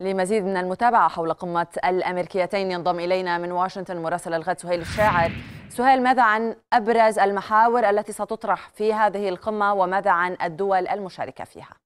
لمزيد من المتابعة حول قمة الأمريكيتين ينضم إلينا من واشنطن مراسل الغد سهيل الشاعر سهيل ماذا عن أبرز المحاور التي ستطرح في هذه القمة وماذا عن الدول المشاركة فيها؟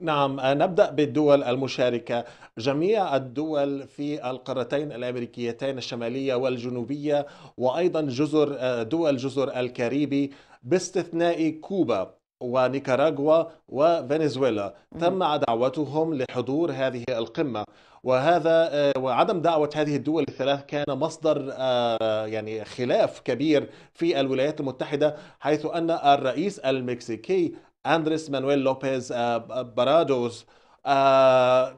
نعم نبدأ بالدول المشاركة جميع الدول في القارتين الأمريكيتين الشمالية والجنوبية وأيضا جزر دول جزر الكاريبي باستثناء كوبا ونيكاراغوا وفنزويلا تم دعوتهم لحضور هذه القمة وهذا آه، وعدم دعوة هذه الدول الثلاث كان مصدر آه، يعني خلاف كبير في الولايات المتحدة حيث أن الرئيس المكسيكي أندريس مانويل لوبيز آه، بارادوز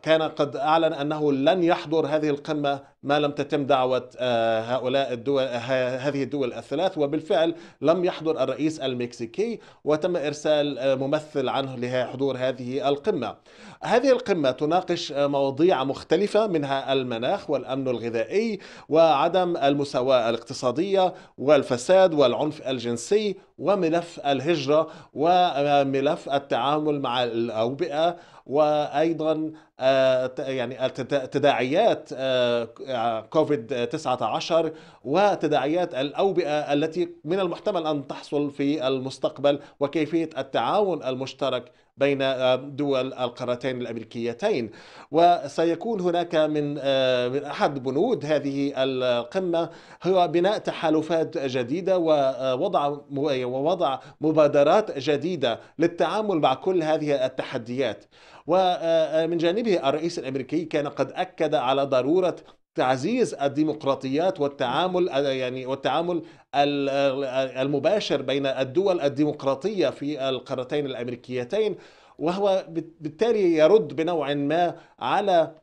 كان قد أعلن أنه لن يحضر هذه القمة ما لم تتم دعوة آه، هؤلاء الدول هذه الدول الثلاث وبالفعل لم يحضر الرئيس المكسيكي وتم إرسال آه، ممثل عنه لحضور هذه القمة هذه القمة تناقش آه، مواضيع مختلفة منها المناخ والأمن الغذائي وعدم المساواة الاقتصادية والفساد والعنف الجنسي وملف الهجرة وملف التعامل مع الأوبئة وأيضا آه، يعني آه، تداعيات آه، كوفيد 19 وتداعيات الاوبئه التي من المحتمل ان تحصل في المستقبل وكيفيه التعاون المشترك بين آه، دول القارتين الامريكيتين وسيكون هناك من آه، من احد بنود هذه القمه هو بناء تحالفات جديده ووضع آه، ووضع مبادرات جديده للتعامل مع كل هذه التحديات ومن جانبه الرئيس الامريكي كان قد اكد على ضروره تعزيز الديمقراطيات والتعامل يعني والتعامل المباشر بين الدول الديمقراطيه في القارتين الامريكيتين وهو بالتالي يرد بنوع ما على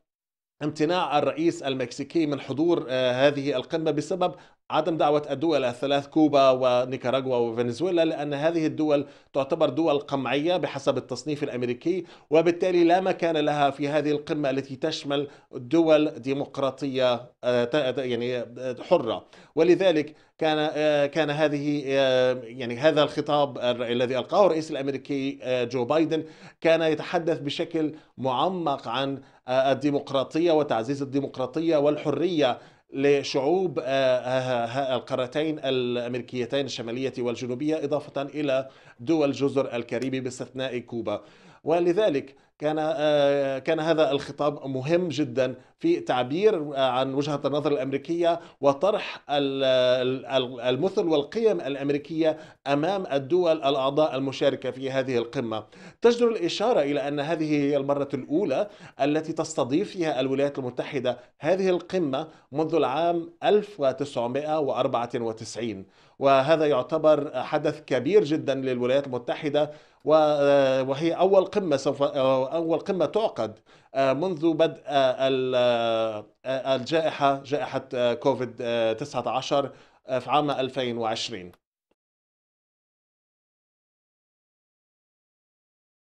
امتناع الرئيس المكسيكي من حضور آه، هذه القمة بسبب عدم دعوة الدول الثلاث كوبا ونيكاراغوا وفنزويلا لأن هذه الدول تعتبر دول قمعية بحسب التصنيف الأمريكي وبالتالي لا مكان لها في هذه القمة التي تشمل دول ديمقراطية آه، يعني آه، حرة ولذلك كان آه، كان هذه آه، يعني هذا الخطاب الذي القاه الرئيس الامريكي آه، جو بايدن كان يتحدث بشكل معمق عن الديمقراطيه وتعزيز الديمقراطيه والحريه لشعوب القارتين الامريكيتين الشماليه والجنوبيه اضافه الى دول جزر الكاريبي باستثناء كوبا ولذلك كان آه، كان هذا الخطاب مهم جدا في تعبير آه، عن وجهه النظر الامريكيه وطرح المثل والقيم الامريكيه امام الدول الاعضاء المشاركه في هذه القمه. تجدر الاشاره الى ان هذه هي المره الاولى التي تستضيف فيها الولايات المتحده هذه القمه منذ العام 1994 وهذا يعتبر حدث كبير جدا للولايات المتحدة وهي أول قمة سوف أول قمة تعقد آه، منذ بدء آه، آه، الجائحة جائحة كوفيد 19 في عام 2020